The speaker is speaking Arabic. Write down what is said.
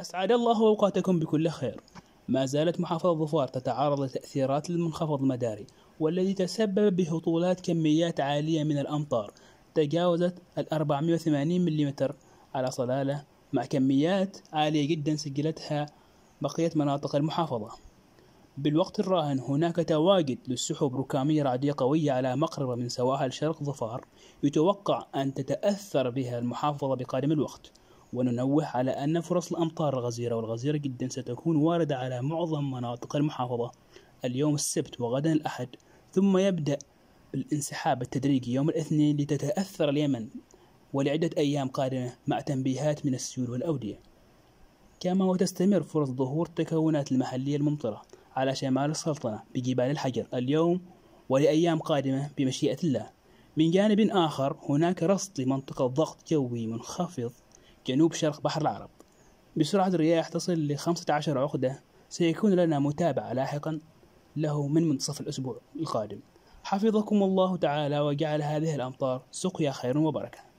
أسعد الله أوقاتكم بكل خير ما زالت محافظة ظفار تتعرض لتأثيرات المنخفض المداري والذي تسبب بهطولات كميات عالية من الأمطار تجاوزت ال 480 ملم على صلالة مع كميات عالية جدا سجلتها بقية مناطق المحافظة بالوقت الراهن هناك تواجد للسحب ركامية رعدية قوية على مقربة من سواحل شرق ظفار يتوقع أن تتأثر بها المحافظة بقادم الوقت وننوه على أن فرص الأمطار الغزيرة والغزيرة جدا ستكون واردة على معظم مناطق المحافظة اليوم السبت وغدا الأحد ثم يبدأ الانسحاب التدريجي يوم الاثنين لتتأثر اليمن ولعدة أيام قادمة مع تنبيهات من السيول والأودية كما وتستمر فرص ظهور التكونات المحلية الممطرة على شمال السلطنة بجبال الحجر اليوم ولأيام قادمة بمشيئة الله من جانب آخر هناك رصد لمنطقة ضغط جوي منخفض جنوب شرق بحر العرب بسرعة رياح تصل لخمسة عشر عقدة سيكون لنا متابعة لاحقا له من منتصف الأسبوع القادم حفظكم الله تعالى وجعل هذه الأمطار سقيا خير وبركة